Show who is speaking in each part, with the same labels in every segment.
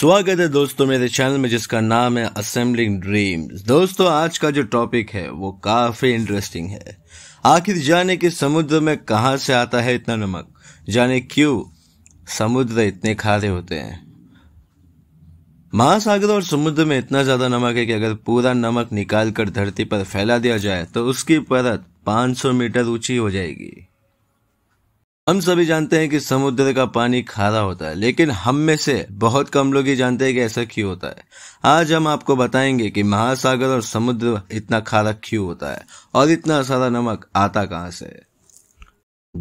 Speaker 1: स्वागत है दोस्तों मेरे चैनल में जिसका नाम है असेंबलिंग ड्रीम्स दोस्तों आज का जो टॉपिक है वो काफ़ी इंटरेस्टिंग है आखिर जाने कि समुद्र में कहाँ से आता है इतना नमक जाने क्यों समुद्र इतने खारे होते हैं महासागर और समुद्र में इतना ज़्यादा नमक है कि अगर पूरा नमक निकाल कर धरती पर फैला दिया जाए तो उसकी परत 500 मीटर ऊंची हो जाएगी हम सभी जानते हैं कि समुद्र का पानी खारा होता है लेकिन हम में से बहुत कम लोग ही जानते हैं कि ऐसा क्यों होता है आज हम आपको बताएंगे कि महासागर और समुद्र इतना खारा क्यों होता है और इतना सारा नमक आता कहाँ से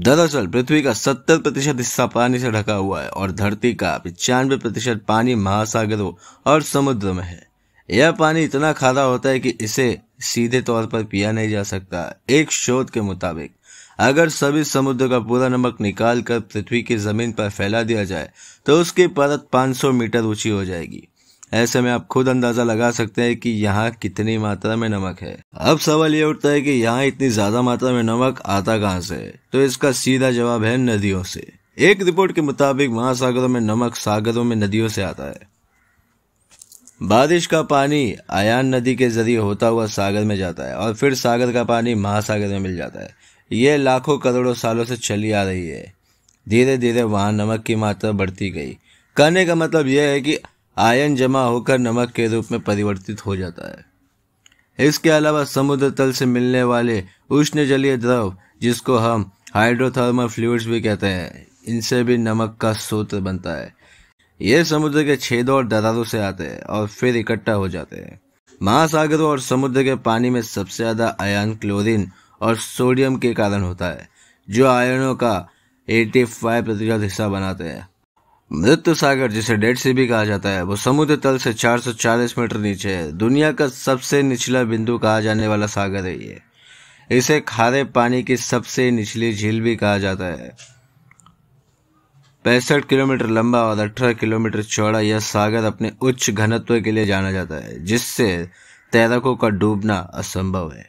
Speaker 1: दरअसल पृथ्वी का सत्तर प्रतिशत हिस्सा पानी से ढका हुआ है और धरती का पचानवे प्रतिशत पानी महासागरों और समुद्र में है यह पानी इतना खारा होता है कि इसे सीधे तौर पर पिया नहीं जा सकता एक शोध के मुताबिक अगर सभी समुद्र का पूरा नमक निकाल कर पृथ्वी की जमीन पर फैला दिया जाए तो उसकी परत 500 मीटर ऊंची हो जाएगी ऐसे में आप खुद अंदाजा लगा सकते हैं कि यहाँ कितनी मात्रा में नमक है अब सवाल ये उठता है कि यहाँ इतनी ज्यादा मात्रा में नमक आता कहाँ से तो इसका सीधा जवाब है नदियों से एक रिपोर्ट के मुताबिक महासागरों में नमक सागरों में नदियों से आता है बारिश का पानी आयान नदी के जरिए होता हुआ सागर में जाता है और फिर सागर का पानी महासागर में मिल जाता है यह लाखों करोड़ों सालों से चली आ रही है धीरे धीरे वहाँ नमक की मात्रा बढ़ती गई कहने का मतलब यह है कि आयन जमा होकर नमक के रूप में परिवर्तित हो जाता है इसके अलावा समुद्र तल से मिलने वाले उष्ण जलीय द्रव जिसको हम हाइड्रोथर्मल फ्लूड्स भी कहते हैं इनसे भी नमक का सूत्र बनता है ये समुद्र के छेदों और दरारों से आते हैं और फिर इकट्ठा हो जाते हैं महासागरों और समुद्र के पानी में सबसे ज्यादा आयन क्लोरीन और सोडियम के कारण होता है जो आयनों का 85 प्रतिशत हिस्सा बनाते हैं मृत्यु सागर जिसे डेड सी भी कहा जाता है वो समुद्र तल से 440 मीटर नीचे है दुनिया का सबसे निचला बिंदु कहा जाने वाला सागर है ये इसे खारे पानी की सबसे निचली झील भी कहा जाता है पैंसठ किलोमीटर लंबा और अठारह किलोमीटर चौड़ा यह सागर अपने उच्च घनत्व के लिए जाना जाता है जिससे तैरकों का डूबना असंभव है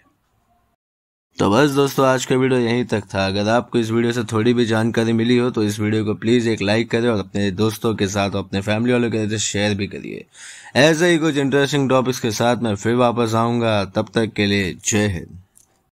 Speaker 1: तो बस दोस्तों आज का वीडियो यहीं तक था अगर आपको इस वीडियो से थोड़ी भी जानकारी मिली हो तो इस वीडियो को प्लीज़ एक लाइक करें और अपने दोस्तों के साथ और अपने फैमिली वालों के साथ शेयर भी करिए ऐसे ही कुछ इंटरेस्टिंग टॉपिक्स के साथ मैं फिर वापस आऊंगा तब तक के लिए जय हिंद